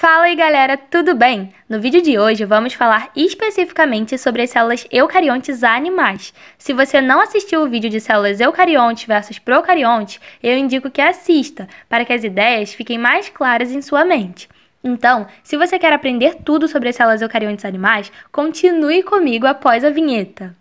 Fala aí galera, tudo bem? No vídeo de hoje vamos falar especificamente sobre as células eucariontes animais. Se você não assistiu o vídeo de células eucariontes versus procariontes, eu indico que assista, para que as ideias fiquem mais claras em sua mente. Então, se você quer aprender tudo sobre as células eucariontes animais, continue comigo após a vinheta.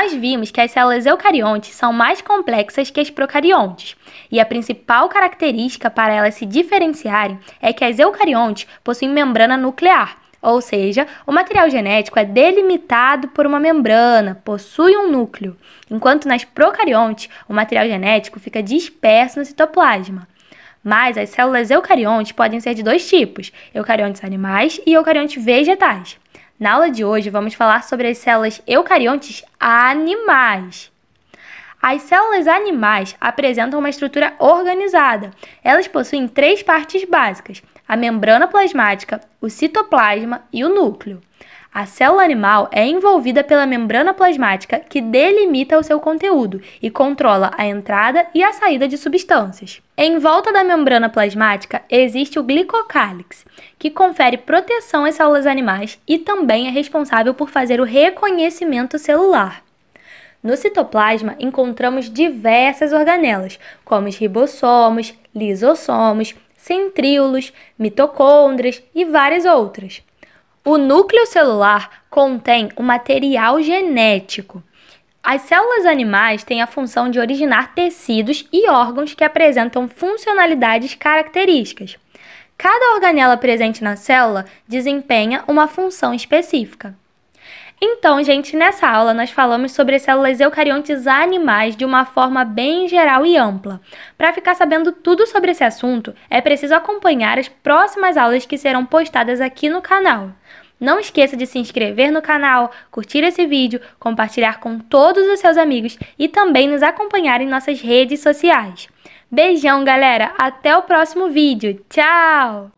Nós vimos que as células eucariontes são mais complexas que as procariontes, e a principal característica para elas se diferenciarem é que as eucariontes possuem membrana nuclear, ou seja, o material genético é delimitado por uma membrana, possui um núcleo, enquanto nas procariontes o material genético fica disperso no citoplasma. Mas as células eucariontes podem ser de dois tipos: eucariontes animais e eucariontes vegetais. Na aula de hoje, vamos falar sobre as células eucariontes animais. As células animais apresentam uma estrutura organizada. Elas possuem três partes básicas: a membrana plasmática, o citoplasma e o núcleo. A célula animal é envolvida pela membrana plasmática que delimita o seu conteúdo e controla a entrada e a saída de substâncias. Em volta da membrana plasmática existe o glicocálix, que confere proteção às células animais e também é responsável por fazer o reconhecimento celular. No citoplasma encontramos diversas organelas, como os ribossomos, lisossomos, centríolos, mitocôndrias e várias outras. O núcleo celular contém o material genético. As células animais têm a função de originar tecidos e órgãos que apresentam funcionalidades características. Cada organela presente na célula desempenha uma função específica. Então, gente, nessa aula nós falamos sobre células eucariontes animais de uma forma bem geral e ampla. Para ficar sabendo tudo sobre esse assunto, é preciso acompanhar as próximas aulas que serão postadas aqui no canal. Não esqueça de se inscrever no canal, curtir esse vídeo, compartilhar com todos os seus amigos e também nos acompanhar em nossas redes sociais. Beijão, galera! Até o próximo vídeo! Tchau!